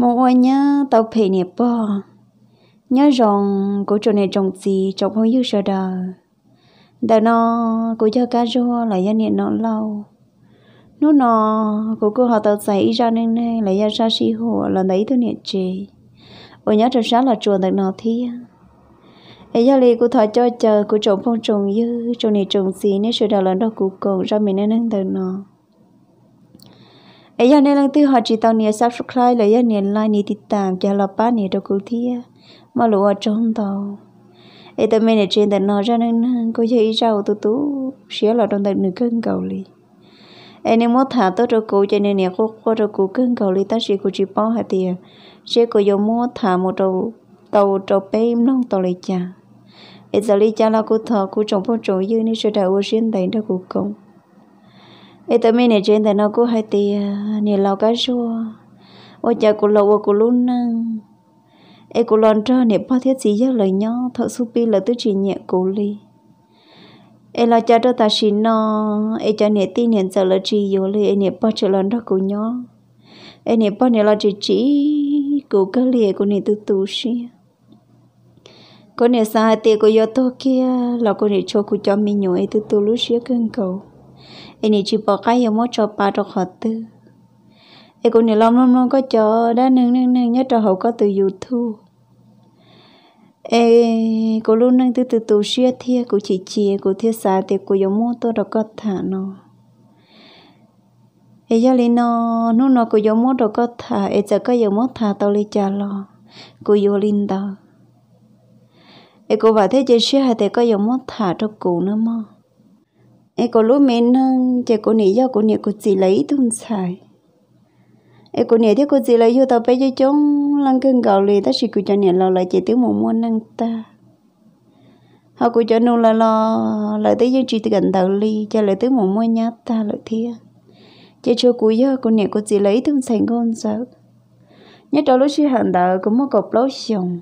một ôi nhá tàu phê nè bò nhớ rồng của chỗ này trồng gì trồng không dư sợ đời đời nó của cho cá rô lại gia niệm nó lâu nút nó của cô họ tàu giấy ra nên này lại gia ra si hồ là đấy tôi niệm trì ôi nhớ trong sáng là chùa được nó thi ấy gia lì của thọ cho chờ của trồng phong trồng dư chỗ này trồng gì nếu sợ đời lần đó của cồn ra mình nên nâng đời nó ấy giờ này lần thứ họ chỉ tao nia subscribe là giờ nia like nia tạm cho là ba nia đâu cũng thia mà lũ ở trong tàu ấy tao mình trên tận nó ra nên cô chơi rau tụ tụ xía là trong tận nửa cân cầu li ấy nên mất thả tao đâu cũng cho nên nia cô cô đâu cũng cân cầu li ta chỉ cô chỉ bao hạt tiền chỉ có dùng mất thả một đầu tàu tàu bé nông tàu lấy cha ấy giờ lấy cha là cô thọ cô trồng phong trồng dư nên sẽ đào ô xuyên tay đâu cô công ấy tớ mình này trên tớ nó cũng hay tì à, nhiều lâu cá chua ôi chả cũng lau cô luôn năng à. ấy cô lon cho nè bao thiết gì giấc lời nhau thợ pi là tứ chỉ nhẹ cố ly, ấy lo cho cho ta xin nó ấy cho nè tin nè giờ là chỉ yếu li ấy nè bao chỉ lon đó cô nhau ấy nè bao nè lo chỉ chỉ cố cái li cũng nè tự tu xí có nè sao hay tiệc cô yo to kia là cô nè cho cô cho mi mình nhồi tự tu lúc xí cần cầu anh chỉ bỏ cái yêu mốt cho ba cho khó tư em cũng nhiều lắm lắm lắm có cho đã nâng nâng nâng nhất cho hậu có từ youtube anh eh, cũng luôn nâng từ từ từ xia thia cũng chỉ chia cũng thiết xa thì cũng giống mua tôi đã có thả nó anh giờ lên nó nó nó cũng giống mua đã có thả anh giờ có giống mua thả tao lên trả lo cũng vô linh đó anh cũng bảo thế chơi xia thì có giống mua thả cho cụ nữa mà em có lúc mình ừ, chỉ có nỉ do có nỉ có gì lấy thun xài em có nỉ thì có gì lấy vô tao bây giờ chống lăng cưng gạo lì ta chỉ cứ cho nỉ lo lại chỉ tiếng mồm mua năng ta họ cứ cho nô là lo lại tới dân chỉ từ gần đầu ly cho lại tới mồm mua nhá ta lại thia chỉ cho cú do có nỉ có gì lấy thun xài ngon sợ nhất đó lúc chỉ hẳn đạo cũng một cọc lối xong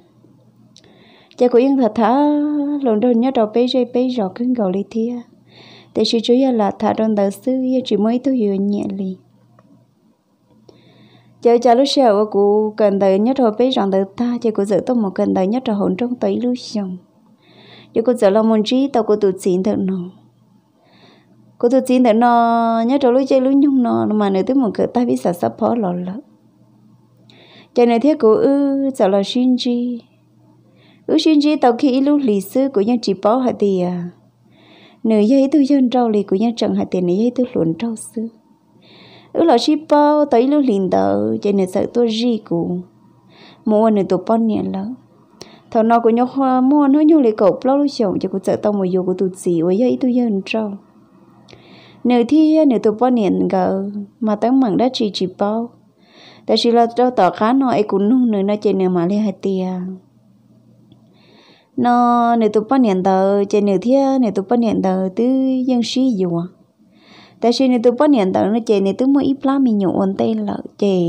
cha của yên thật thả lần đầu nhớ đầu bây giờ bây giờ cưng gạo lì thia để chú chú là thả đơn đầu sư yêu chỉ mới thu hiểu nhẹ lì chờ chờ lúc sau cô cần tới nhất rồi bây rằng tới ta chờ cô giữ tôi một cần tới nhất rồi hồn trong tới lúc xong giờ cô giờ là muốn trí tao cô tụt xin thật nó cô tụt xin thật nó nhất rồi lúc chơi lúc nhung nó mà nếu tới một cái ta biết sợ sắp phó lọ lợ chờ này thế cô ư giờ là xin chi ư xin chi tao khi lúc lì sư của nhân chỉ bỏ hả thì à nửa dây tôi dân trâu lì của nhân trần hạt tiền nửa dây tôi luồn trâu xưa ứ lọ chi bao tới lưu liền tờ cho nửa sợ tôi ri cụ mua nửa tổ pon nhẹ lỡ thầu nó của nhau hoa mua nó nhau lấy cậu lâu lúc chồng cho cô sợ tao một dù của tụt xì với dây tôi dân trâu nửa thi nửa tổ pon nhẹ gờ mà tấn mặn đã chỉ chỉ tiền nó nếu tụi bắt nhận tờ trên nếu thia nếu tụi bắt nhận tờ tứ dân sĩ dù à tại sao nếu tụi bắt nhận tờ nó chè nếu tụi mỗi ít lá mình nhổ ổn tay lợ chè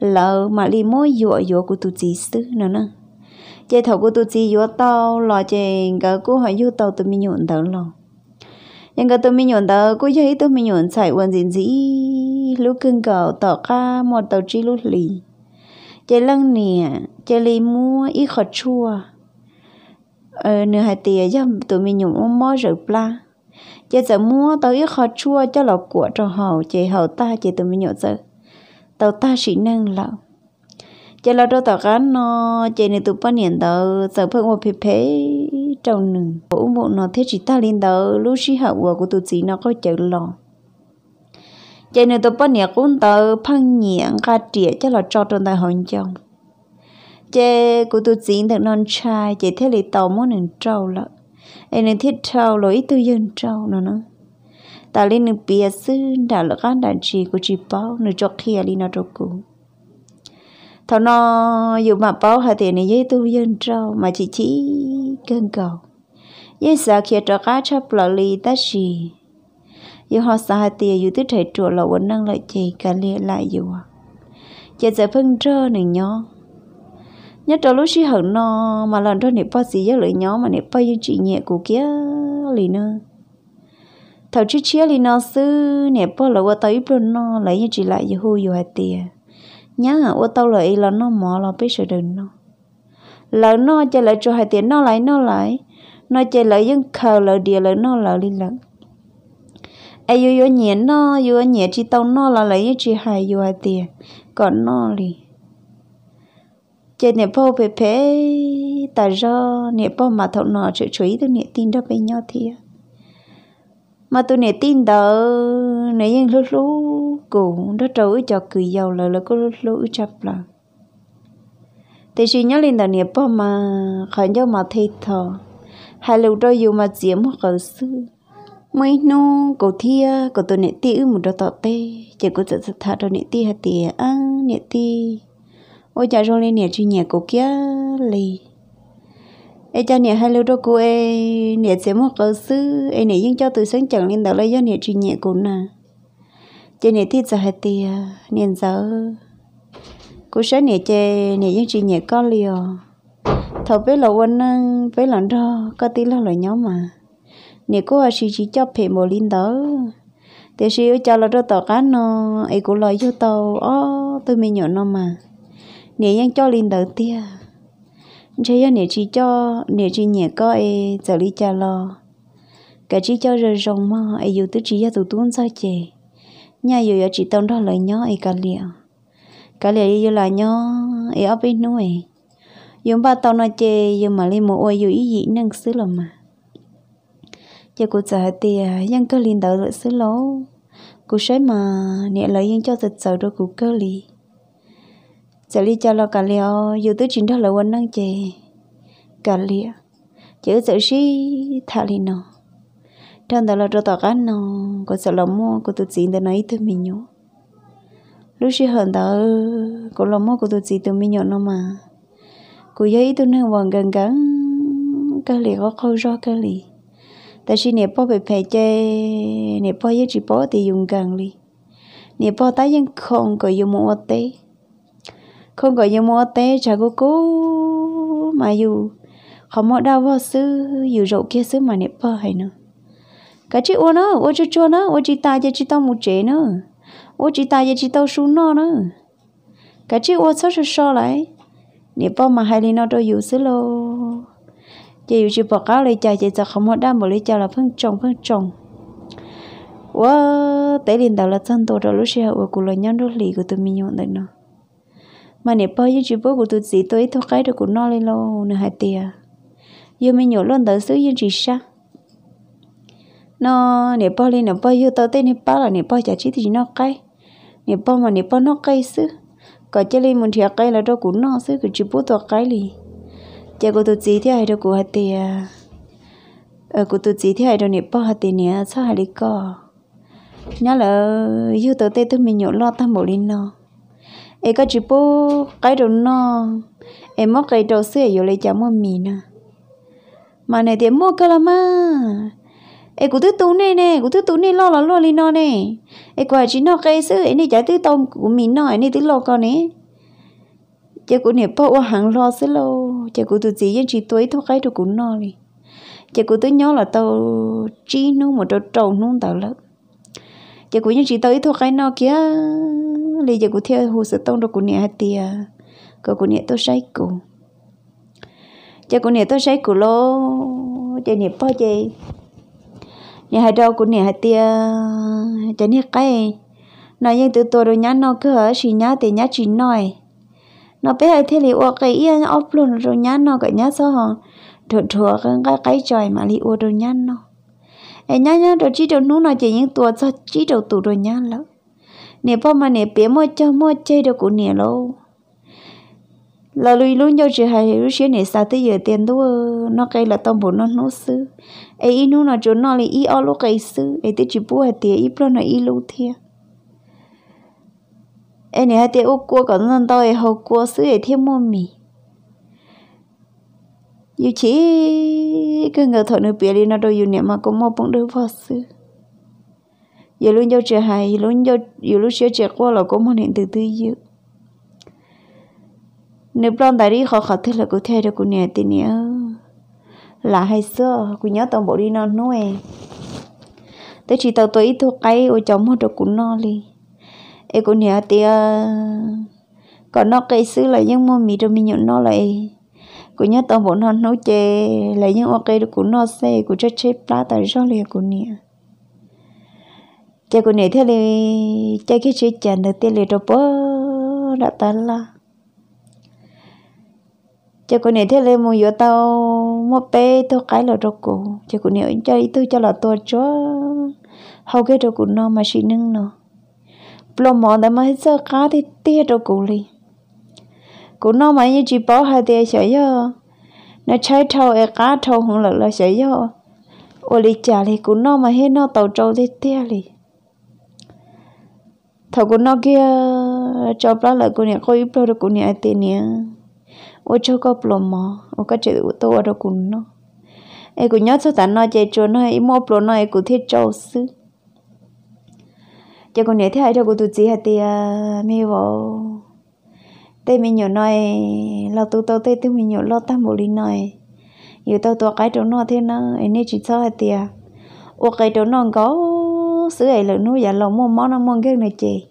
lợ mà li mỗi dụ dụ của tụi chị xứ nữa nè chè thầu của tụi chị dụ tao là chè cái của họ dụ tao tụi mình nhổ tờ lợ nhưng cái tụi mình nhổ tờ cũng vậy tụi mình nhổ xài quần gì gì lúc cưng cầu tờ ca một tờ chi lúc lì chè lăng nè chè li mua ít khó chua ờ nửa hai tiền cho tụi mình nhung mua mò rồi pla giờ giờ mua tới ít khó chua cho lọc của cho hậu chị hậu ta chị tụi mình nhậu giờ tàu ta sĩ năng lậu chị là đôi tao cá nó chị này tụi bao nhiêu tàu giờ phương một phê phê trong nừng bộ bộ nó thế chỉ ta lên tàu lúc sĩ hậu của của tụi chị nó có chờ lò chị nên tụi bao nhiêu cũng tàu phăng nhẹ gạt trịa cho là cho trong tay hồng chồng chế của tôi diễn được non trai chỉ thế lì tàu muốn nâng trâu lợ em nâng thiết trâu lỗi ít tôi dân trâu nữa nữa ta lên nâng bia sư đã lỡ gan đại chị của chị bao nâng cho kia à lì nó trâu cũ, thảo nó dù mà bao hai tiền này giấy tôi dân trâu mà chị chỉ cần cầu giấy sợ kia cho cá chấp lợ lì ta gì dù họ sợ hai tiền dù tôi thể trụ lỗ vẫn năng lợi chị cả lì lại dù à giờ phân trơ nè nhó nhất cho lúc xí hở nó mà lần đó nè bao gì nhớ lời nhó mà nè bao nhiêu chuyện nhẹ của kia lì nữa thầu chứ chia lì nó sư nè bao là qua tới bên nó lấy như chị lại hù dù hạt tiền nhớ à qua tao lại là nó mỏ là biết sự đừng nó là nó chơi lại cho hạt tiền nó lại nó lại nó chơi lại dân khờ lỡ địa lỡ nó lỡ lì lỡ ai yêu yêu nhẹ nó yêu nhẹ chỉ tao nó là lấy như chị hài dù hạt tiền còn nó lì chế nẹp bố về bé tại do nẹp bố mà thọ nọ chữ chuối tôi nẹp tin đó bên nhau thì mà tôi nẹp tin đó nè yên lú lú cũng đó trâu cho cười giàu là là có lú lú chập là thế chỉ nhớ lên là nẹp bố mà khỏi nhau mà thấy thò, hai lâu đôi dù mà diễm hoặc ở xưa mấy nô cổ thia cổ tôi nẹp ti một đôi tọt tê chỉ có giật thật đó nẹp nệ ti hạt tìa ăn nệ ti ôi cha rồi lên nhà chuyên nhà của kia lì ai cha nhà hai lưu đó cô ai nhà sẽ một cơ sư ai nhà nhưng cho từ sáng chẳng lên đó lấy cho nhà chuyên nhà của nà cha nhà thiết giờ hai tia nhà giờ cô sẽ nhà chơi nhà nhưng chuyên nhà có liều thầu với là quân năng bé là đó có tí là loại nhóm mà nè cô à chỉ chỉ cho phe một linh đó thế thì cho là đó tàu cá nó ấy cũng lo vô tàu ó tôi mới nhỏ nó mà nè yên cho linh đầu tiên chơi yên nè chỉ cho nè chỉ nhẹ có ai e, giờ lý cha lo cái chỉ cho rồi rồng mà ai dù tứ chỉ ra tụ tuôn sao chè nhà dù giờ chỉ tông đó lời nhó ai cả liệu cả liệu dù là nhó ai ở bên nuôi dù ba tao nói chè dù mà lên một ôi dù ý gì nâng xứ lắm mà giờ cô trả tiền yên có linh đầu rồi xứ lâu cô sẽ mà nè lời yên cho thật sợ rồi cô cơ lý sẽ đi cho lo cà liệu dù tới chính đó là quên năng chè cà liều chữ giờ xí thà li nó trong đó là cho tao ăn nó có sợ lắm mua có tụt gì để nói tụi mình nhú lúc xí hận đó có lắm mua có tụt gì tụi mình nhú nó mà cô giấy tôi nó vẫn gần gắn cà liều có khâu do cà liều tại vì nè po bị phải chơi nè po với chị po thì dùng gần đi nè po tái dân không có dùng một tế không gọi yêu mua tê chả cô cô mà dù họ mua đau vào sư dù rượu kia sư mà nếp bơ hay nữa cả chị ô nó ô chú chua nó ô chị ta cho chị tao một chế nữa ô chị ta cho chị tao xuống nó nữa cả chị ô sao sao sao lại nếp bơ mà hai lên nó đâu dù sư lô chị dù chị bỏ cáo lấy chả chị giờ không mua đau mà lấy chả là phân trồng phân trồng wow tế liền là chân tổ rồi lúc xưa ở cụ lo nhăn đôi lì của tụi mình nhọn nó mà nè bao nhiêu bố của tụi chị tôi thôi cái được của nó lên lâu nè hai tia giờ mình nhổ luôn tới xứ yên chỉ sa nó nè bao lên nè bao nhiêu tới tên nè bao là nè bao chả chỉ thì nó cái nè bao mà nè bao nó cái xứ có chơi lên một thìa cái là đâu của nó xứ của chỉ bố tôi cái đi, chả của tụi chị thì hai đâu của hai tia ở của tụi chị thì hai đâu nè bao hai tia nè sao hai đi co nhớ là yêu tới tên tôi mình nhổ lo tao một lên nó e ka e jipo kai ro no e mo kai ro se yo le chamo mi na mà này thì mua cơ là mà em cũng tứ tú này nè cũng tứ tú này lo là lo lên nó nè em quả chỉ nó cái sự ấy này trái tứ tông của mi nó ấy này tứ lo con nè chứ cũng nè bao hàng lo sẽ lo chứ cũng tứ gì dân chỉ tuổi thôi cái tụi cũng nó đi chứ cũng tứ nhớ là tao chỉ nó một trâu trâu nó tao lớn giờ cũng như chị tới thôi cái nó kia lấy giờ cũng theo hồ sơ tông rồi cũng nhẹ tiền cô cũng nhẹ tôi say cổ, giờ cũng nhẹ tôi say cổ lô giờ nhẹ bao giờ nhẹ hai đâu cũng nhẹ hai tia giờ nhẹ cái nói như từ từ rồi nhá nó cứ ở chỉ nhá thì nhá chỉ nói nó bé hai thế liệu cái yên ốp luôn rồi nhá nó cái nhá sao hả thường thường cái cái trời mà liệu rồi nhá nó e nhá nhá đồ chỉ đồ nút nào chỉ những tua cho chỉ đồ tụ rồi nhá lỡ nè bao mà nè bé mua cho mua chơi được của nè lâu là lui luôn nhau chỉ hay lúc xưa nè sao tới giờ tiền đó nó cây là tông bộ nó nú sư e nút nào chỗ nó là ý ở lúc cây sư e tới chỉ bố hay tiền ý pro nó ý lâu thiệt em nè hay tiền ô cua còn lần tao e hậu cua sư e thêm mua mì yêu chỉ cái người thợ nữ bia đi nó đâu yêu niệm mà cũng mua bông đưa vào sư giờ luôn cho trẻ hay luôn cho giờ luôn sẽ trẻ qua là cũng muốn hiện từ từ yêu, nếu bọn tại đi khó khó thế là có thể được của nhà tiền nhớ là hay xưa của nhớ tổng bộ đi non nuôi tới chỉ tàu tôi ít thuộc cái ô chồng một được cũng no đi ấy của nhà tiền còn nó cây xứ là những mô mì rồi mình nhận nó lại cú nhớ tao vốn hòn nấu chè lấy những ok đó của nó xe của chơi chơi plá tại rõ liền của nè chè của nè thế liền chơi cái chơi chè được tiền liền đâu bơ đã ta la chè của nè thế liền mua vô tao mua pe tao cái là đâu cổ chè của nè chơi ít tôi cho là tôi cho hầu cái đâu của nó mà chỉ nâng nó plom mòn đã mà hết giờ cá thì tiếc đâu cổ liền cô nó mà như chỉ bỏ hai tia sợ yo nó chạy thâu e cá thâu hùng lợn là sợ yo ô lì chả lì cũng nó mà hết nó tàu trâu thế tia à lì thầu cũng nó kia cho bà lợn cũng nhà coi ít đâu cũng nhà tiền nhà ô cho có plom mà ô cái chuyện ô tô ở đâu cũng nó em cũng nhớ sao tán nó chạy trốn nó em mua plom nó em cũng thiết trâu xứ cho con nhớ thế ai cho cô tụt gì hả tia mi vô tê mình nhỏ nói là tụ tao tê tôi mình nhỏ lo ta một lý nói giờ tao tụ cái chỗ nó thế nó anh ấy chỉ cho hai tia ô cái chỗ nó có sữa ấy là nó giả lòng mua món nó mua cái này chị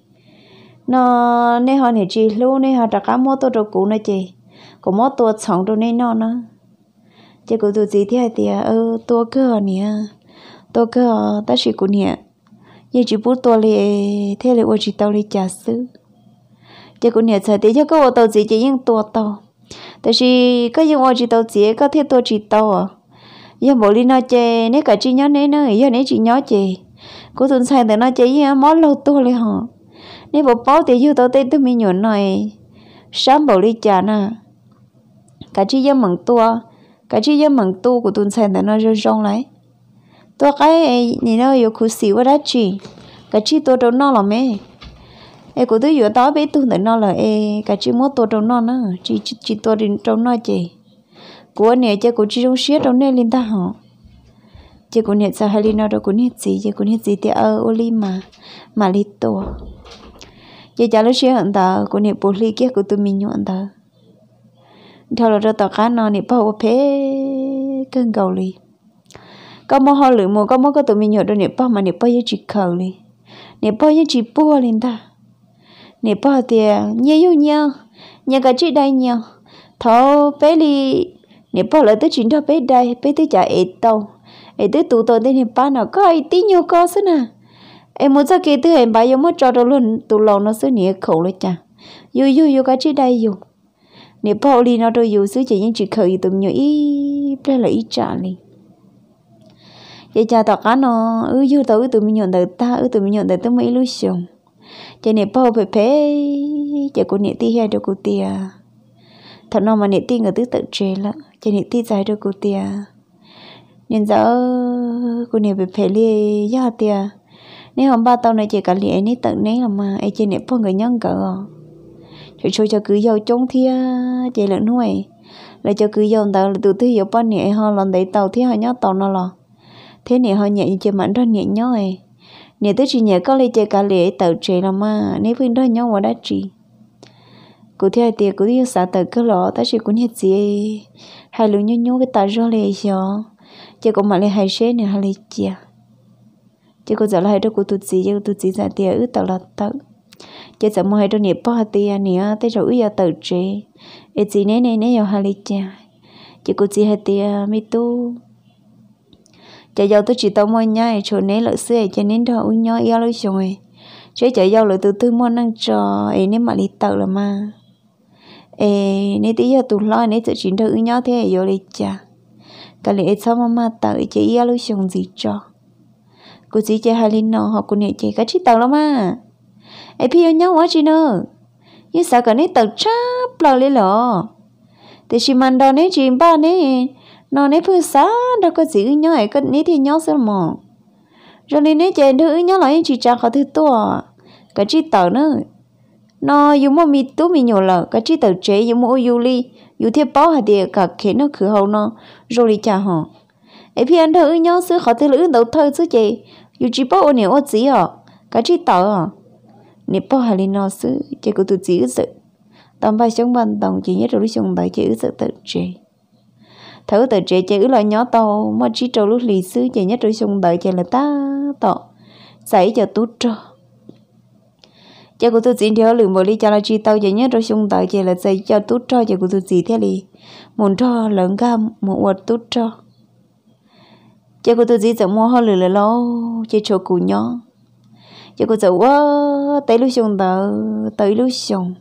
nó nên họ này chị luôn nên họ đặt cá mua tôi đồ cũ này chị có mua tôi sống đồ này nó nó chị cũng tụ gì thế hai tia ơ ừ, tôi cơ nè tôi cơ ta chỉ cũng nè giờ chỉ bút tôi lì thế là ô chỉ tao lì trả sữa chỉ cũng nhà thời thì cho cái ô tô gì chỉ những tua tàu tại vì cái những ô chỉ tàu chỉ có thiết tua chỉ tàu à giờ bộ đi nói chè nếu cả chị nhớ nếu nữa giờ nếu chị nhớ chè cô tuần sai thì nói chè gì mó lâu tua เลย hả nếu bộ báo thì yêu tàu tết tôi mình nhổn này sớm bộ đi chả nè cả chị giờ mừng tua cả chị giờ mừng tu của tuần sai thì nó rong rong lại tua cái này nó yêu khú xíu đó chị cả chị tua đâu nó là mấy e của tôi vừa đó bé tôi nữa nó là e cái chữ mốt tôi trong nó nữa chỉ chỉ tôi đến trong nó chị của này chơi cô chị trong xía trong nè lên ta họ chơi cô này sao hay lên nó đâu của nè gì chơi cô này gì thì ở ờ, oli mà mà li tổ chơi trả lời xía hận ta cô này bố li kia cô tôi mình nhuận ta theo là ra tàu cá nó nè bao phê cơn cầu li có mua hoa lửa mua có mua cái tụi mình nhớ đâu nè bao mà nè bao nhiêu chỉ cầu li nè bao nhiêu chỉ bua lên ta nè bỏ thì nhớ yêu nhau nhà cả chị đây nhau thọ bé đi nè bỏ lại tới chuyện đó bé đây bé tới chả ế tàu ế tới tụ tôi đến nè ba nào có ai tí nhau có xí nè em muốn ra kia tư em bà yêu mất cho đâu luôn tụ lầu nó xí nè khẩu lên chả yêu yêu yêu cả chị đây yêu nè bỏ đi nó đâu yêu xí chỉ những chuyện khởi yêu tụm nhiều ý bé là ý chả liền vậy cha tọc cá nó ư dư tao ư tụi mình nhận đời ta ư ừ, tụi mình nhận đời tới mấy lúc xong cho nên bao về phê cho cô niệm ti hai được cô tia thật nó mà niệm ti người tứ tự chế lắm cho niệm ti dài đôi cô tia nên giờ cô niệm về phê li do tia nếu hôm ba tao này chỉ cả liền ấy tận nấy là mà ai chơi niệm bao người nhân cỡ cho cho cho cứ giàu chống thia chỉ lợn nuôi là cho cứ giàu tao là từ thứ giàu bao niệm họ lần đấy tàu thia họ nhớ tàu nó lò thế niệm họ nhẹ như chơi mặn ra niệm nhói nếu tôi chỉ nhớ có lấy chơi cả lễ tàu chơi là mà nếu phim đó nhau mà đã chỉ cụ thể thì cụ thể xã tàu cơ lọ ta chỉ cũng hết gì hai lũ nhau nhau cái tàu rồi lấy cho chỉ có mà lấy hai xe nữa hai lấy chia chỉ có giờ lại hai đứa cụ tụt gì chứ tụt gì ra tiền ứ tàu là tàu chỉ sợ mà hai đứa nè bỏ tiền nè tới rồi ứ giờ tàu chơi ít gì nè nè nè rồi hai lấy chia chỉ có gì hai tiền mi tu chạy giàu tôi chỉ tao mua nhai chỗ nấy lợi xưa cho nên thôi u nhau yêu lối rồi chứ chạy giàu lợi từ từ mua năng trò ấy nên mà đi tàu là mà ê nên tí giờ tụi lo nên tự chính đỡ nhau thế rồi đi cha, cả lẽ sao mà mà tàu chỉ yêu lối xong gì cho cô chỉ chơi hai linh nó học cô nè chơi cái chỉ tàu là mà ấy phi nhau quá chị nữa nhưng sao cả nấy tàu chắp lo lấy lọ thì chị mang đồ nấy chỉ ba nấy nó nấy phơi xá đâu có giữ nhau ấy cái nấy thì nhớ sẽ mò rồi nên nấy chơi nữa nhau lại chỉ trả khó thứ to cái chỉ tờ nữa nó dùng một mì tú mì nhỏ là cái chỉ tờ chế dùng một yêu ly dùng thiết bao hạt địa cả khế nó khử hậu nó rồi đi trả họ ấy phi anh thử nhau xứ khó thứ lữ đầu thơ xứ chị dù chỉ bao ôn nhiều gì à cái chỉ tờ à nè bao hạt đi nó xứ chơi của tụi chỉ sự tầm ba chống bàn tòng chỉ nhất rồi lúc chống bảy chỉ sự tự chế thử từ trẻ chơi loại nhỏ to mà chỉ trâu lúc lì xứ chơi nhất rồi xong đợi chơi là ta to xảy cho tú trơ cho cô tôi xin theo lượng bộ đi cho là chỉ tao chơi nhất rồi xong đợi chơi là xảy cho tú trơ cho cô tôi gì thế đi, muốn cho lợn gam một quạt tú trơ cho cô tôi gì chẳng mua hơn lửa lo chơi trò cù nhỏ cho cô tôi quá tới lúc xong đợi tới lúc xong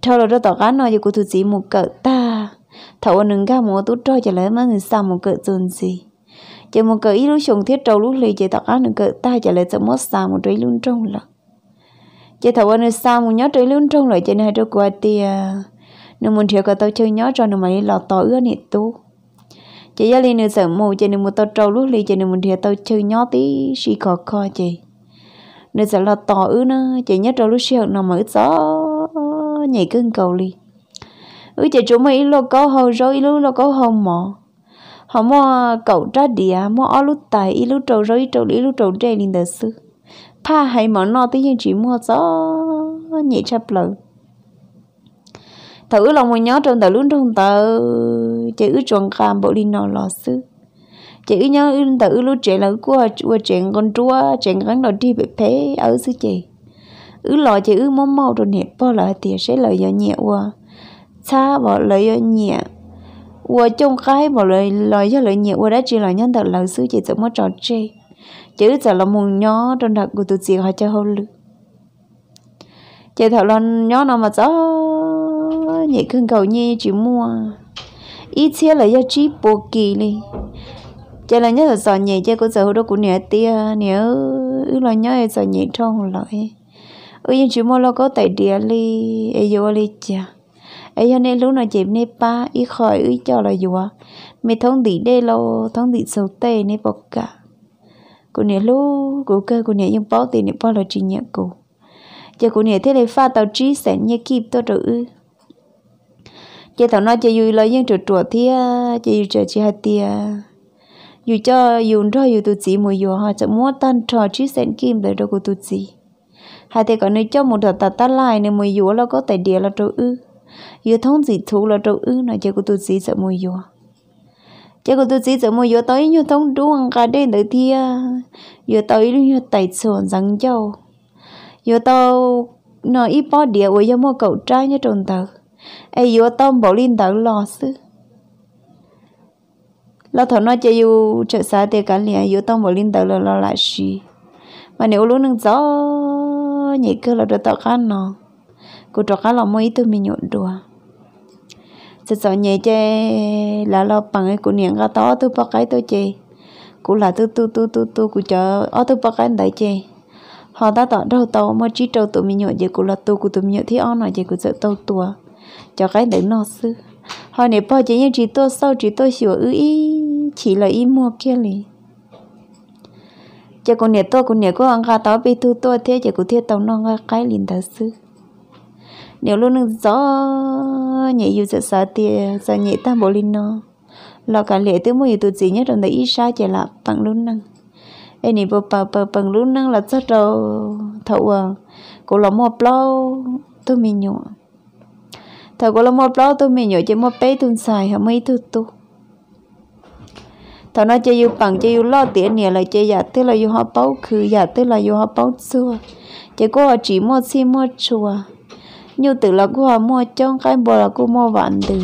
trâu là đó tao cá nó cho cô tôi chỉ một cỡ ta thầu nâng ga mua tút trôi trả lời mà người sao một cỡ dồn gì chỉ một cỡ ít lúc xuống thiết trâu lúc lì chỉ tao ăn được cỡ ta trả lời tao mất sao một trái luôn trong là chỉ thầu nâng sao một nhát trái luôn trong lại chỉ này đâu qua tia nâng muốn thiếu cái tao chơi nhát cho nâng mày lò tỏ ưa nị tu chỉ gia linh nâng sợ mù chỉ nâng một tao trâu lúc lì chỉ nâng muốn thiếu tao chơi nhát tí xì khó khó chị nâng sợ lò tỏ ưa nè chỉ nhớ trâu lúc xì học nào mà ít gió nhảy cưng cầu li ư chỉ chúng mình lo có hồ rồi lúc lo có hồ mỏ họ mua cậu trái địa mua ở lúc tài lúc trầu rồi trầu lúc trầu trên lên đời sư pa hay mỏ no tí nhưng chỉ mua gió nhẹ chập lử thử lòng mình nhớ trong tờ luôn trong tờ chỉ ư chuẩn cam bộ đi nọ lò sư chỉ nhớ ư tờ ư lúc trẻ là của chùa chuyện con chúa chuyện gắn đầu đi bị phế ở sư chị ư lò chỉ ư mong mau rồi nẹp bỏ lại thì sẽ lời do nhẹ qua cha bỏ lời nhẹ và chung cái bỏ lời lời cho lời nhẹ và đã chỉ là nhân thật lời xứ chỉ tự mất trò chơi chứ giờ là mùng nhỏ trong đặc của tụi chị họ chơi hôn lư chị thảo là nhỏ nào mà gió nhị khương cầu nhi chỉ mua ít xe là do chỉ bộ kỳ đi chị là nhớ là sợ nhẹ chị có giờ hồi đó cũng nhẹ tia nhớ là nhớ sợ nhẹ trong lại ơi chỉ mua lo có tại địa li ai vô li chả ấy cho nên lúc nào chị nè ba ít khỏi ít cho là dùa mẹ thông tỷ đê lo, thông tỷ sâu tê nè bọc cả cô nè lúc cô cơ cô nè nhưng bao tiền nè bao là chị nhẹ cô giờ cô nè thế này pha tàu trí sẽ nhẹ kịp tôi rồi ư giờ thằng nói chị dù là nhưng trượt trượt thì à, chị dù chờ chị hai tia dù cho dù rồi dù tụt chị mùi dù họ sẽ mua tan trò trí sẽ kim để đâu cô tụt chị hai thì còn nơi cho một đợt tạt tát lại nên mùi dù là có tài địa là trâu ư giờ thông gì thú là trâu ư nó chơi của tôi gì sợ mùi vô chơi của tôi gì sợ mùi vô tới như thông đuông cả đêm tới thia giờ tới như tay sườn răng châu giờ tao nó ít bỏ địa với giờ mua cậu trai như trồn tờ ai giờ tao bảo linh tao lo sư lo thằng nó chơi yêu chơi xa thì cả liền yêu tao bảo linh tao lo lo lại gì mà nếu lúc nâng gió nhảy cơ là được tao khăn nó cô trò cá lò mới tôi mình nhộn đùa sợ sợ nhẹ chơi là lo bằng cái cô niệm cá to tôi bắt cái tôi chơi, cô là tôi tôi tôi tôi tôi cụ chờ ở tôi bắt cái đấy chơi, họ ta tỏ đâu tàu mà chỉ trâu tụi mình nhộn vậy cô là tôi cụ tụi mình nhộn thì ông nói vậy cụ sợ tàu tua cho cái đấy nó sư họ nè bao chơi như chỉ tôi sau chỉ tôi xỉu ý chỉ là ý mua kia liền chỉ còn nè tôi còn nè có ăn cá táo bị thu tôi thế chỉ có thiết tao non cái linh liền sư nếu luôn nâng gió nhẹ yêu sợ sợ thì sợ nhẹ ta bố linh nó lo cả lễ tới mỗi tụi gì nhất rồi đấy xa chỉ là bằng luôn năng em nhỉ bố bà bà bằng luôn năng là rất là thấu à cô lo một plau tôi mình nhọ thầu cô lo một plau tôi mình nhọ chỉ một bé tuần xài hả mấy thứ tu thầu nó chơi yêu bằng chơi yêu lo tiền nhỉ là chơi giả tức là yêu họ bao khứ giả tức là yêu họ bao xưa chỉ có chỉ một xi một chùa như tự là cô họ mua trong cái bộ là cô mua vạn từ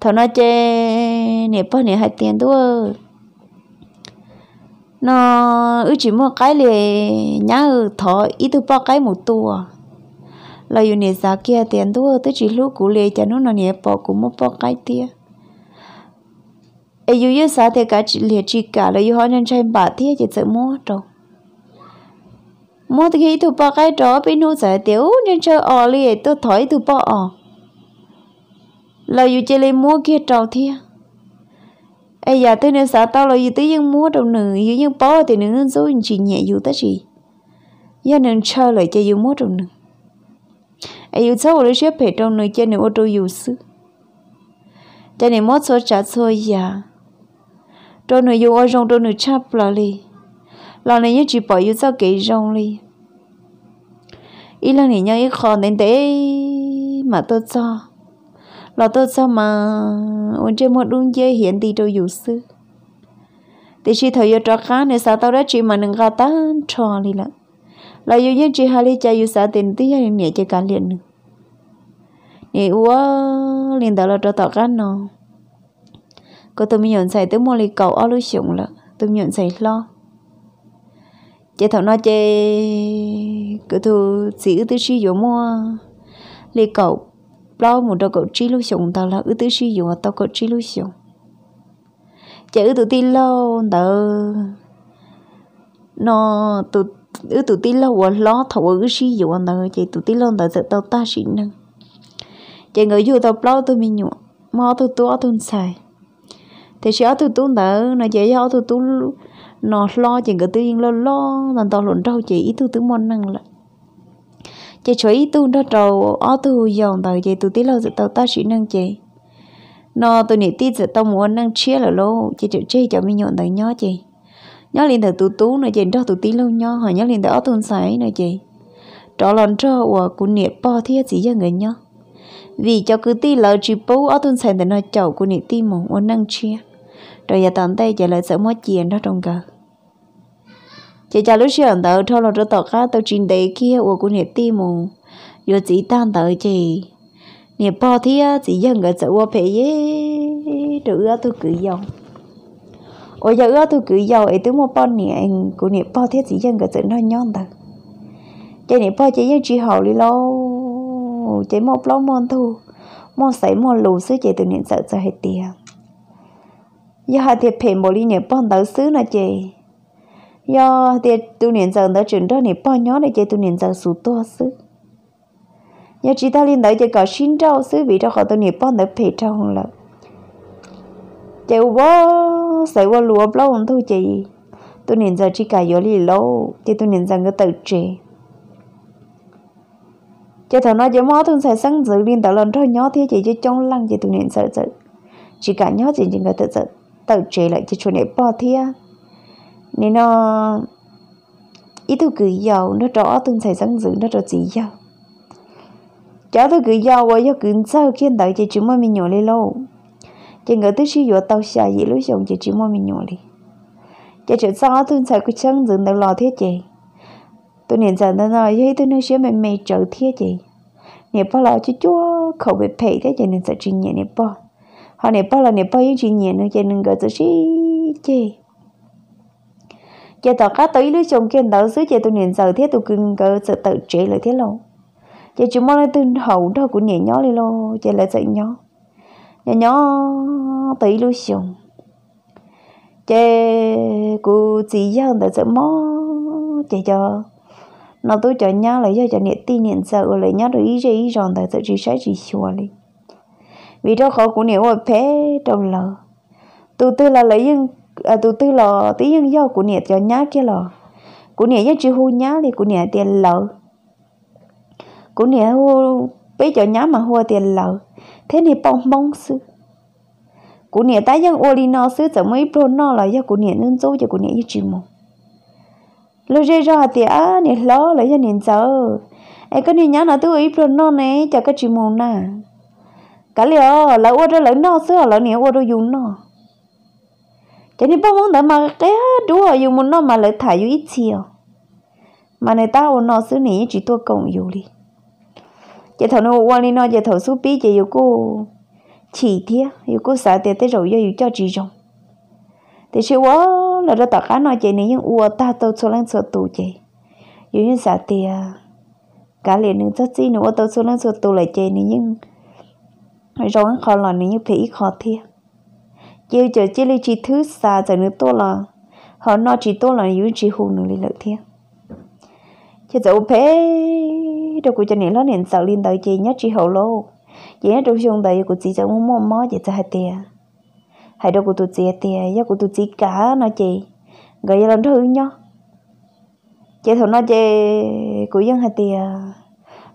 thằng nó chơi nè bao nè hai tiền thôi, nó ư chỉ mua cái lề nhá thọ ít thứ bao cái một tua à. là yêu nè giá kia tiền thôi, tới chỉ lúc cũ lề cho nó nó nè bao cũng mua bao cái tiền, ai yêu yêu sao thì cả chỉ lề chỉ cả là yêu họ nên chơi bạc thế chỉ sợ mua đâu một khi thủ bọ cái đó bị nô giải tiểu nên chơi ở lì tôi thấy thủ bọ ở là dù chơi lên mua kia trầu thia ai giờ dạ, tôi nên sợ tao là dù tới những mua trong nữ dù dân bó thì nữ nên số chị nhẹ dù tới chị giờ nên chơi lại chơi dù mua trong nữ ai dù sau rồi xếp hệ trong nữ chơi nữ ô tô dù sư chơi nên mất số trả số giờ trong nữ dù ở trong trong nữ chắp lại lần này nhớ chỉ bỏ yêu cho kỹ rong đi ý lần này nhớ ít khó nên để mà tôi cho lo tôi cho mà ôn trên một đun dây hiện thì tôi dụ sư thì chỉ thấy yêu trò khá nên sao tao đã chỉ mà đừng gạt ta trò đi lận là yêu nhất chỉ hai ly chai yêu sao tiền tí hay nhẹ chơi cá liền nữa nè uo liền đó là cho tao cá nó có tôi mình nhận xài tới mua lì cầu ao lưu sủng là tôi nhận xài lo chế thầu nó chế cứ thu chỉ tư sĩ dụ mua lấy cậu lo một đầu cậu trí lưu sủng tao là ư tư sĩ dụ tao cậu trí lưu sủng chế ư tụi tin lâu tao nó tụ ư tụi tin lâu quá lo thầu ư sĩ dụ tao chế tụi tin lâu tao giờ tao ta sĩ năng chế người dụ tao lo tụi mình nhụ mò tôi tôi tụi xài thì sẽ tôi tôi tao nó chế cho tôi tôi nó lo chỉ người tự yên lo lo tần tao luôn trâu chỉ ít tu tự môn năng lại chỉ cho ít tu đó trâu ở tu dòng tao chỉ tu tí lo tao ta sĩ năng chỉ nó tôi nghĩ tít giờ tao muốn năng chia là lâu chỉ chịu chơi cho mình nhọn tới nhó chị nhó liền thử tú tú này chị cho tú tí lâu nhó hỏi nhó liền thử ở tuần sải này chị trò lần cho của cụ niệm po thiết chỉ cho người nhó vì cho cứ tí lời chỉ bố ở tuần sải để nó chậu cụ niệm tí mà muốn năng chia rồi giờ tận tay trả lời sợ mất chuyện đó trong cờ chị cho lúc sáng tớ thôi là cho tớ cá tớ trình đấy kia của cô nè tim mù giờ chỉ tan tớ chị nè po thì chị dân cái sợ qua phải ye được ưa tôi cứ dòng ôi giờ ưa tôi cứ dòng ấy tôi mua po nè cô nè po thì chị dân cái sợ nó nhon tớ chị nè po chị dân chị hậu đi lâu chị một lâu mòn thu mòn sấy mòn lù xứ chị tự niệm sợ sợ hết tiền giờ hai thiệt phải mỗi niệm bọn đầu xứ nè chị giờ thiệt tu niệm giờ tớ chuyển đó niệm bọn nhó này chị tu niệm giờ sụt to xứ giờ chỉ ta liên tới chị có xin trao xứ vì cho họ tu niệm bọn tớ phải trâu không lợ chị bố xảy qua lúa lâu không thôi chị tu niệm giờ chỉ cả gió lì lâu chị tu niệm giờ người tự chị chị thằng nói chị mó thương sẽ sáng giữ liên tớ lần trâu nhó thì chị chỉ trông lăng chị tu niệm sợ sợ chỉ cả nhó chị chỉ người tự sợ tàu chế lại cho chỗ này bỏ thia nên nó ít tôi cứ giàu nó rõ tôi thấy răng dữ nó rõ gì giàu cháu tôi cứ giàu và do cứ sao khi đợi chỉ chúng mình nhỏ lên lâu chị ngỡ tới suy dụa tàu xà gì lúc xong chị chúng mình nhỏ lên chị chỉ sao tôi thấy cứ sáng dữ nó lo thế chị tôi nhìn rằng nó nói thấy tôi nói sẽ mình mày trở thế chị nè bao lo chứ chúa khẩu bị phê thế chị nên sợ chuyện nhẹ nè bao họ nè bao là nè bao những chuyện nhẹ nữa cho nên gỡ tự xí chơi chơi tao cá tới lưới chồng kia tao xứ chơi tôi nền giờ thế tôi cưng gỡ sự tự chế lại thế lâu chơi chúng mong lên hậu đó của nhẹ nhó đi lô chơi lại dậy nhó nhẹ nhó tới lưới chồng chơi cô chỉ giờ tao sợ mó chơi cho nó tôi cho nhau lại cho cho nhẹ tin nhẹ sợ lại nhó rồi ý gì ý ròn tao sợ chỉ sai chỉ xua đi vì đâu khó cũng nếu ở phê trong lờ tụ tư là lấy dân à, tụ tư lò tí dân do của nè cho nhá kia lò của nè nhất chữ hô nhá thì của nè tiền lợ của nè hô bé cho nhá mà hô tiền lợ thế thì bong bong sư của nè tái dân ô đi nó sư cho mấy pro nó là do của nè nên dấu cho của nè như chữ mông lúc rơi ra thì á nè lo lấy cho nè giờ ai có nè nhá nó tôi ý pro nó này cho cái chữ mông nè cả liều lão ô rồi lão nó xưa lão nè ô rồi dùng nó cho nên bao món đã mà cái đủ họ dùng một nó mà lại thải dùng ít chiều mà này tao nó xứ này chỉ tôi cộng dùng đi chị thầu nó qua đi nó chị thầu số bí chị yêu cô chỉ thế yêu cô sợ tiền tới rồi yêu cho chị rồng thì chị quá là đó tao cá nói chị này nhưng ua ta tôi số lần số tù chị yêu như sợ tiền cả liền nên rất chi nữa tôi số lần số tù lại chị này nhưng rồi anh khó là nếu như phải khó thiệt giờ giờ chỉ lấy chỉ thứ xa giờ nữa tôi là họ nói chỉ tôi là yếu chỉ hùng nữa lấy lợi thi chỉ giờ phê đâu cũng cho nên nó nên sợ lên tới chỉ nhất chỉ hậu lô vậy nhất đâu dùng tới cũng chỉ cho muốn mua mó chỉ cho hai tiền hai đâu cũng tụt chỉ tiền giờ cũng tụt chỉ cả nó chỉ gọi là thứ nhá chỉ thằng nó chỉ của dân hai tiền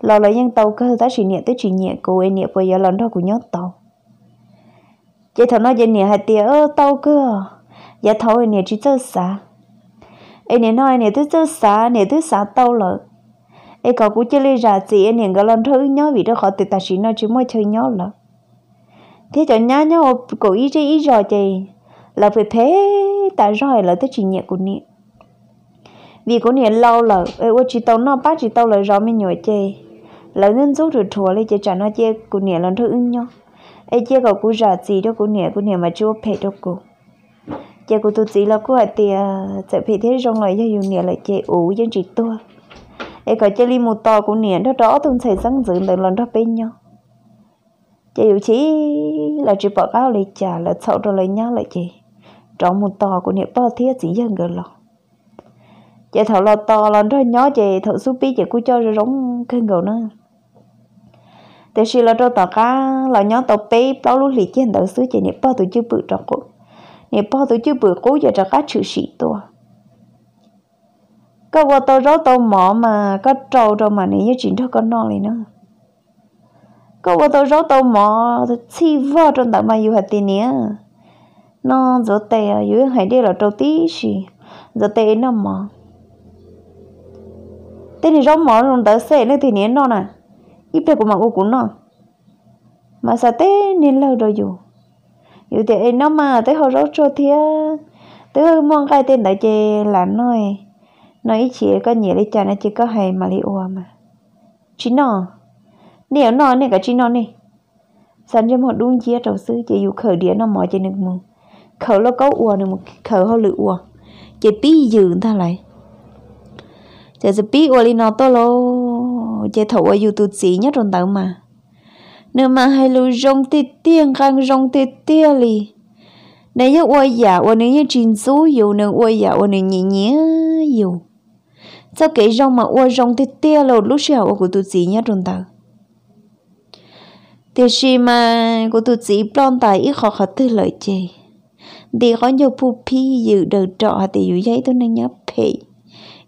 lo lo yên tàu cơ ta chỉ niệm tới chỉ niệm cô ấy niệm bây giờ lần đó của nhớ tàu vậy thằng nó vậy niệm hai tiếng ơ tàu cơ giờ thầu ấy niệm chỉ chơi xả ấy niệm nói niệm tới chơi xả niệm tới xả tàu lợ ấy cậu cũng chơi ra gì ấy niệm cái lần thứ nhớ vì đó khó từ ta chỉ nói chỉ mới chơi nhớ lợ thế cho nhá nhá cậu ý chơi ý rồi chị là phải thế ta rồi là tới chỉ niệm của niệm vì có niệm lâu lợ ấy chỉ tàu nó bắt chỉ tàu là rồi mới nhồi chơi lấy nên rút rồi thua lấy chỉ trả nó chơi cô nhẹ lần thứ ưng nhau ai chơi cậu cô giả gì đó cô nhẹ cô nhẹ mà chưa phải đâu cô chơi cô tôi chỉ là cô hạt tiền sẽ phải thế trong lại cho dù nhẹ lại chơi ủ dân chỉ tua ấy có chơi li một to của nhẹ đó đó tôi sẽ sáng dựng từ lần đó bên nhau chơi dù chỉ là chỉ bỏ áo lấy trả là sầu rồi lấy nhau lại chơi trong một to của nhẹ bao thiết chỉ dân gần lòng chị thợ lo to lần rồi nhỏ chị thợ supi chị cứ cho rồi rống khen gầu nữa thế xí là cho tao cá là nhóm tao bé bao lúc lì chiến tao xứ chỉ nếp bao tụi chưa bự trong cổ nếp bao tụi chưa bự cố giờ cho cá chữ sĩ tôi có qua tao rốt tao mỏ mà có trâu đâu mà nãy nhớ chuyện đó có non này nữa có qua tao rốt tao mỏ chi vợ trong tao mà yêu hạt tiền nè nó giờ tè dưới hạt đi là trâu tí gì giờ tè nó mỏ tên này rốt mỏ luôn tới xe nữa thì nè nó này của mà ko mangu nọ mà sa té nên lâu rồi dù dù thì nó mà tới hồi rót cho thia à, tới mong cái tên đại chê là nói nói chị có nhiều đi cha nó chỉ có hay mà đi ua mà chị nọ nếu nọ này cả chị nọ này sẵn cho một đúng chia đầu sư chị dù khởi đĩa nó mỏi chị được mù khởi nó có ua được một khởi họ lự ua chị tí dừ ta lại chị sẽ bí ua đi nó to lâu chế thấu ở youtube xí nhất rồi tao mà nếu mà hay lưu rong tê tiên khang rong tê tia li nếu như ôi giả ôi nếu như trình số dù nếu ôi dạ giả ôi nếu nhỉ nhỉ dù sao cái rong mà ôi rong tê tia lâu lúc sau ôi của tụi xí nhất rồi tao thì khi mà của tụi xí plon tài ít khó khó tư lợi chê để có nhiều phụ phi dự đợt trọ thì dự giấy tôi nên nhớ phê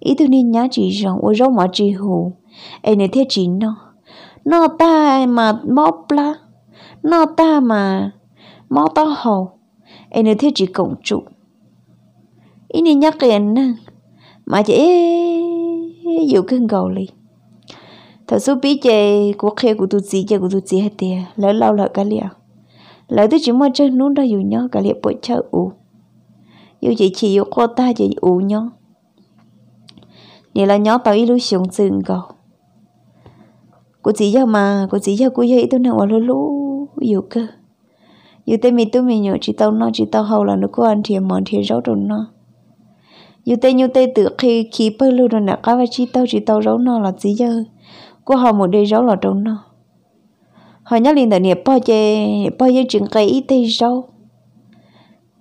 ý tôi nên nhớ chỉ rong ôi rong mà chỉ hù ai nè thế chín nó nó ta mà móc la nó ta mà móc to hồ ai nè thế chỉ cổng trụ ý nè nhắc kèn nè mà chỉ dụ cái gầu li thật sự biết chè của khe của tôi chỉ chè của tôi chỉ hết tiề lỡ lâu lỡ cái liệt lỡ tôi chỉ mua chân nút đó dù nhau cái liệt bội chơi u dù chỉ chỉ dù cô ta chỉ u nhau, nếu là tao nhớ 你来鸟到一路熊真高。cô chỉ giờ mà cô chỉ giờ cô dậy tôi nè lú lú yêu cơ yêu tên mi tôi mi nhớ chỉ tao nó chỉ tao hầu là nó có ăn thiệt mòn thiệt rau rồi nó yêu tên yêu tên tự khi khi bơ lú rồi nè cá và chỉ tao chỉ tao rau nó là gì giờ cô hầu một đê rau là trong nó họ nhắc liền là nè bao chê bao giờ chuyện cái ít tê rau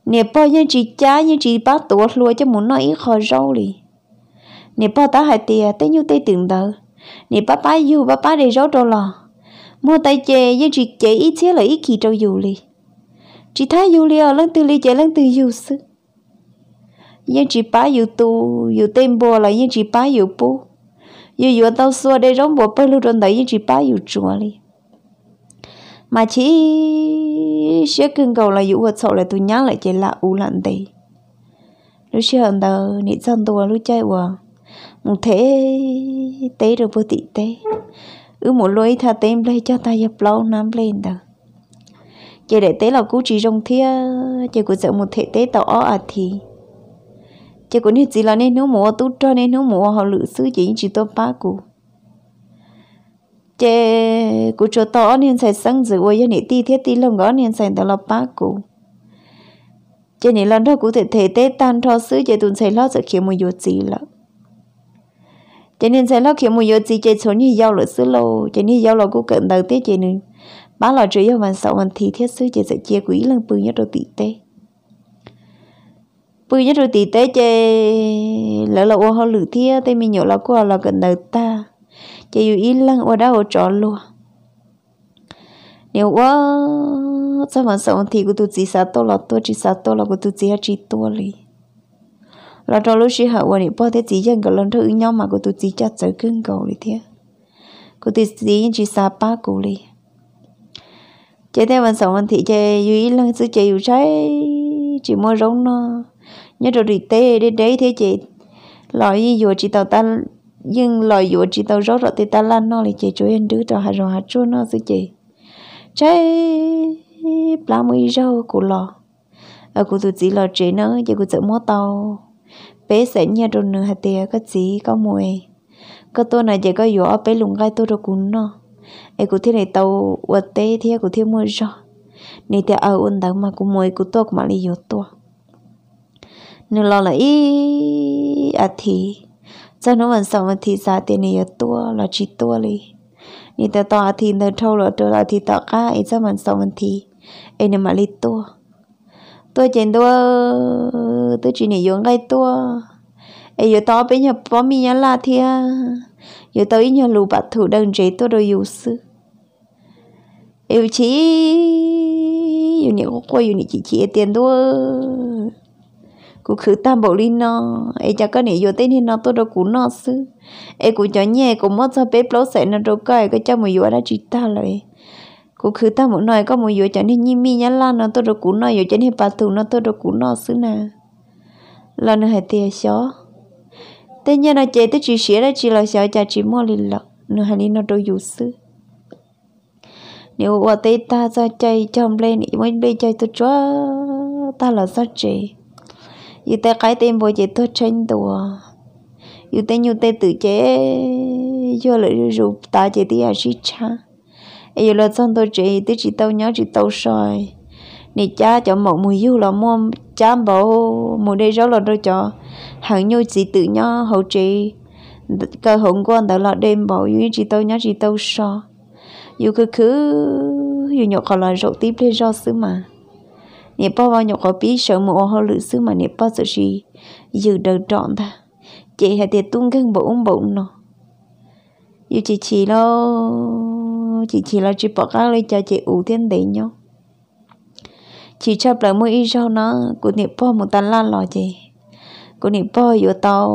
nè bao giờ chỉ cha như chỉ bác tổ lúa cho muốn nói ít khó rau đi nè bao tá hai tiền tên như tên tưởng đâu nè bà bà dù bà bà để rõ đồ lò mua tay chè nhưng chỉ chế ít chế là ít kỳ trâu dù li chỉ thấy dù li ở à, lăng từ li chế lăng từ dù sư nhưng chỉ bà dù tu dù tên bò là nhưng chỉ bà dù bố dù dù tao xua để rong bò bơ lưu rong đấy nhưng chỉ bà dù chùa li mà chỉ sẽ cưng cầu là yêu vật sổ là tôi nhắc lại chế là u lặn đấy lúc xưa hận tờ nị dân tôi lúc chơi uổng thế tế rồi bố tị tế ư một lối tha tem lấy cho ta dập lâu năm lên đó chỉ để tế là cú chỉ rong thia chỉ cũng sợ một thể tế tàu à thì chỉ cũng nên gì là nên nếu mùa tu cho nên nếu mùa họ lự sư chỉ chỉ tôi ba cụ chỉ cụ cho tàu nên xài sáng dự ôi những ti thiết ti lòng gõ nên xài tàu là ba cụ chỉ nên lần đó cụ thể thể tế tan cho sư chỉ tuần xài lo sẽ khiến một vô gì lắm cho nên sẽ lo khi một giờ gì chơi số như giàu lỡ xứ lô cho nên giàu lỡ cũng cận đầu tiết chơi nữa bán lò chơi vào sậu hoàn thì thiết sư chơi sẽ chia quỹ lần bự nhất rồi tỷ tê bự nhất rồi tỷ tê chơi lỡ là ô họ lử thiết thì mình nhổ là cô là cận đầu ta chơi dù ít lần ô đã hỗ trợ luôn nếu ô sao mà sậu thì của tụi chị sao tôi là tôi chỉ sao tôi là của tụi chị hay chỉ tôi liền là cho lúc xí hậu vậy bỏ thế chỉ dân cái lần thứ nhau mà cô tụi chỉ cho tới cưng cầu đi thế cô tụi chỉ chỉ sa ba cô đi chế thế vẫn sống thì chế duy lần sự chế yêu trái chỉ mua rong nó nhớ rồi đi tê đi đấy thế chị loại gì vừa chỉ tàu ta nhưng loại vừa chỉ tàu rót rồi thì ta lan nó thì chế chú em đứa cho hà rồi hà chú nó sự chế, trái lá mũi rau của lò ở của tụi chị lò chế nữa chị của sợ mua tàu bé sẽ nhà đồ nửa hạt tiền có gì có mùi có tôi này chỉ có gió bé lùng gai tôi rồi cún nó ai cũng thế này tàu vật tế thì cũng thế mua cho nên thì ở ôn đằng mà cũng mùi cũng tôi cũng mà lấy gió tôi nên lo là ý à thì cho nó vẫn sống thì giá tiền này tôi là chỉ tôi đi nên ta tòa à, thì ta thâu là tôi là thì ta cả ấy cho mình sống thì ấy nên mà lấy tôi tôi chén tôi tôi chỉ nỉ dùng lại tôi ai giờ tao bây giờ bỏ mi nhá là thia giờ tao ít nhá lù bạc thủ đơn chế tôi đồ yêu sư yêu chỉ yêu nhỉ có quay yêu nhỉ chỉ chỉ tiền tôi cụ khử tam bộ linh nó ai chắc có nỉ vô tên thì nó tôi đâu cú nó sư ai cụ cho nhẹ cũng mất sao bếp lấu sẽ nó đâu cái cái cha mày yêu đã chỉ ta lại cú khứ ta một nơi có một yếu chẳng nên mi nhá la nó tôi được cú nói yếu chẳng nên bà thù nó tôi được cú nó xứ nè là nó hay tiền xó thế nhiên nó chế tới chỉ xía là chỉ là xó chả chỉ mua lì lợ nó hay đi nó đồ yếu xứ nếu ở tây ta ra chơi trong lên thì mới đi chơi tôi chúa ta là sao chị như ta cái tên bồi chị tôi tranh đùa như ta như ta tự chế do lợi rụp ta chị tí à xí chăng ấy là xong tôi chị tí chị tao nhớ chị tao soi nè cha cho một mùi yêu là mua cha bảo mùi đây rõ là đôi cho hàng nhau chị tự nhớ hậu chị cơ hồng quan đó là đêm bảo yêu chị tao nhớ chị tao soi yêu cứ cứ yêu nhậu khỏi là rượu tiếp lên do xứ mà nè bao bao nhậu khỏi biết sợ mùa hoa lự xứ mà nè bao sợ gì giữ đời trọn ta chị hãy tiệt tung cái bụng bụng nó yêu chị chị đâu chỉ chỉ là chỉ bỏ các lấy cho chị ủ tiền đấy nhau chỉ cho lại mỗi ít rau nó của nịp bò một tàn lan lò chị của nịp bò vô tàu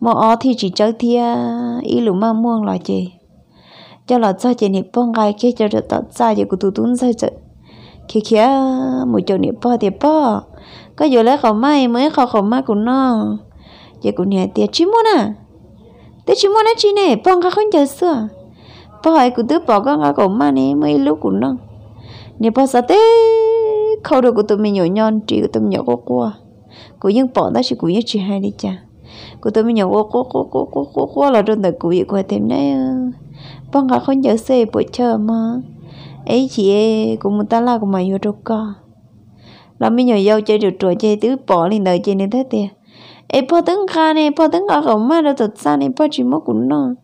mò ó thì chỉ chơi thia ít lũ mang muông lò chị cho là cho chị nịp bò ngay kia cho được tạo ra chị của tụi tún ra chợ khi kia một chỗ nịp bò thì bò có giờ lấy khẩu mai mới khẩu khẩu mai của nó chị của nịp tiệt chỉ muốn à tiệt chỉ muốn nó chị này bò cả không chờ xưa có tôi cũng tự bỏ cái ngã của mà nè mới lúc cũng nâng nếu bao giờ thế khâu được của tôi mình nhỏ nhon chỉ của tôi mình nhỏ cô cô của những bỏ đó chỉ của những chỉ hai đi cha của tôi mình nhỏ cô cô cô cô cô cô cô là đơn đời của việc của thêm đấy bằng cả không nhớ xe bộ chờ mà ấy chị ấy cũng muốn ta là của mày vô đâu co là mình nhỏ giàu chơi được trò chơi tứ bỏ lên đời chơi nên thế tiền. ấy bỏ tướng kha này bỏ tướng ở cổng mà đâu thật xa này bỏ chỉ mất cũng ngon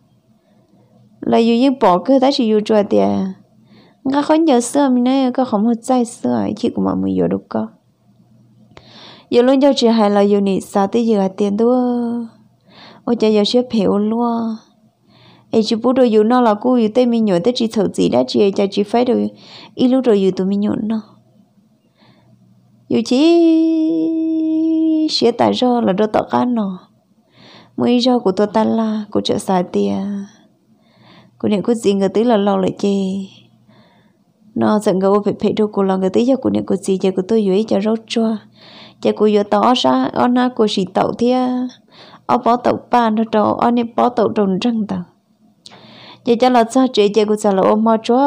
là dù như bỏ cái, ta chỉ dù cho tiền ngã khó nhớ xưa mình nói có không hút say xưa chỉ của mà mình giờ đâu có giờ luôn cho chị hay là dù nị sao tới giờ tiền đó ôi trời giờ xếp hiểu luôn ấy chị bố đồ dù nó là cô dù tay mình nhổ tới chị thầu gì đã chị ấy cho chị phải đồ ít lúc rồi dù tụi mình nhổ nó dù chỉ sẽ tại do là do tọt ăn nó mấy do của tôi ta là của chợ xài tiền cô niệm cô gì người tới là lo lại chê nó giận ngầu về phải đâu cô lo người tới cho cô niệm cô gì giờ cô tôi dưới cho rốt cho cho cô vừa tỏ ra ông na cô chỉ tậu thia ông bỏ tẩu ba nó đồ ông niệm bỏ tẩu trồng răng tàu giờ cho là sao chị giờ cô sợ là ôm mò chúa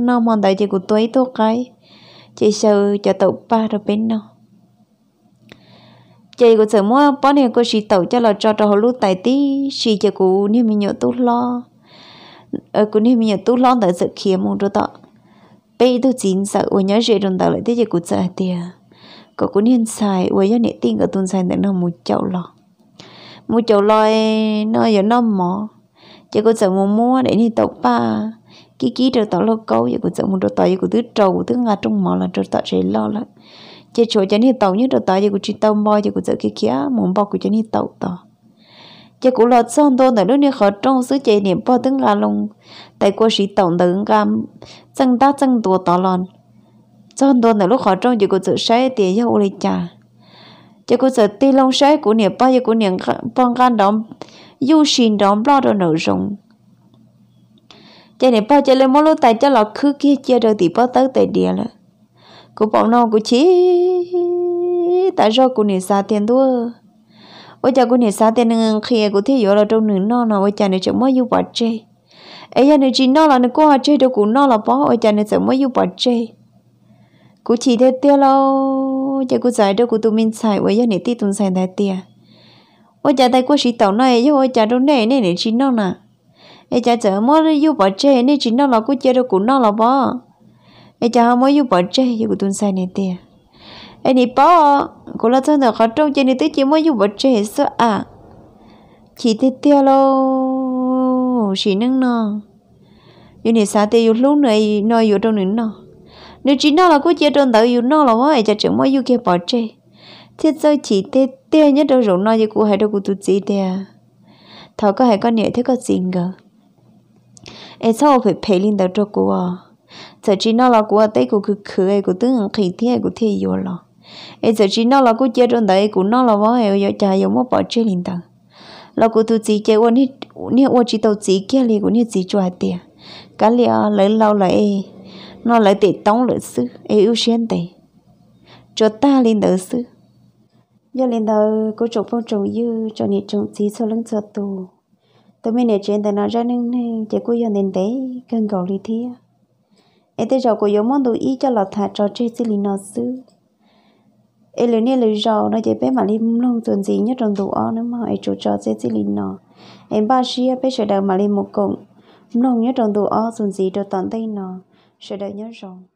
nó mòn đại giờ cô tôi tôi cái chị sợ cho tẩu ba rồi bên nó chị cũng sợ mua bao nhiêu cô chỉ tẩu cho là cho cho họ lúc tài tí chỉ cho cô nên mình nhớ tốt lo Ờ, ở cũng nên mình tu lon tới sự kia mong rồi đó bây tôi chính sợ ôi nhớ dễ đồng tạo lại thế giờ cũng sợ tiền có cũng nên xài ôi nhớ nệ tin ở tuần xài để nó một chậu lọ một chậu lọ nó giờ nó mỏ chỉ có sợ mua mua để đi tàu ba kí kí được tàu lo câu giờ cũng sợ mua đồ tàu giờ cũng thứ trầu thứ ngà trong mỏ là cho tàu sẽ lo lại chỉ chỗ cho nên tàu như cho tàu giờ cũng chỉ tàu mò giờ cũng sợ kia kia muốn bao cũng cho nên tàu tàu chỉ cũng lo xong tôi nữa lúc này khó trong sự chế niệm bỏ từng gà lông tại cô sĩ tổng tử gà chân ta chân tua tỏ lon xong tôi nữa lúc khó trong chỉ cũng tự sai tiền cho uli cha chỉ cũng tự ti lông sai của niệm bao giờ của niệm bong gan đóng yêu xin đóng bao đồ nội dung cho nên bảo giờ lên mỗi lúc tại cho lọ cứ kia chia đôi thì bảo tới tại địa là của bọn nó của chỉ tại do của niệm xa tiền đua ôi cha cô nè sao tên nương ừ, khi cô thấy rồi là trong nửa à. non là ôi cha nè chẳng mới yêu bà chê ấy cha nè chỉ non là nè cô hà chê đâu cũng non là bỏ ôi cha nè chẳng mới yêu bà chê cô chỉ thế tia lâu cha cô giải đâu cô tụi mình xài ôi cha nè tí tụi xài đại tia ôi cha tay cô sĩ tàu này chứ ôi cha đâu nè nè nè chỉ non nà, ấy cha chẳng mới yêu bà chê nè chỉ non là cô chơi đâu cũng non là bỏ ấy cha mới yêu bà chê yêu cô tụi xài nè tia ai đi bỏ cô là thân thật khó trông chơi đi tới chỉ muốn dùng vật chơi hết sợ à chỉ thế theo lô chỉ nâng nọ như này sao tiêu lúc này nói vô trong nữa nọ nếu chỉ nó là cô chơi trong tới vô nó là mới cho chẳng muốn vô kia bỏ chơi thế rồi chỉ thế theo nhất đâu rồi nói với cô hay đâu cô tụt gì tiêu à. Thôi có hay con nhẹ thế có gì ngờ ai sao phải phải linh đầu cho cô à giờ chỉ nó là cô ở à, đây cô cứ khử ai cô tưởng khi thế cô thấy vô rồi ấy giờ chỉ nó là cú chơi trong đấy cú nó là võ hiểu giờ chả hiểu mất bỏ chơi linh tầng là cú tụt chỉ chơi ôn hết nè ôn chỉ tàu chỉ kia liền cú nè chỉ cho hạt tiền cá liền lấy lâu lại nó lấy tiền tống lợi sư ấy ưu xuyên tiền cho ta linh đỡ sư giờ linh đỡ cú chụp phong trào như cho nè trông chỉ sau lưng sợ tù tôi mới nè chuyện tại nó ra nên chỉ cú giờ nên đấy cần gạo lý thi ấy tới giờ cú giờ món đồ ý cho lọt thả trò chơi xí lì nó sư ấy lấy nè lấy rau nó dễ bé mà lim luôn tuần gì nhất trong tủ ó nữa mà ấy chủ trò dễ dễ lin nó em ba xia bé sợ đời mà lim một cụm luôn nhất trong tủ ó tuần gì đồ toàn tay nọ sợ đời nhớ rồi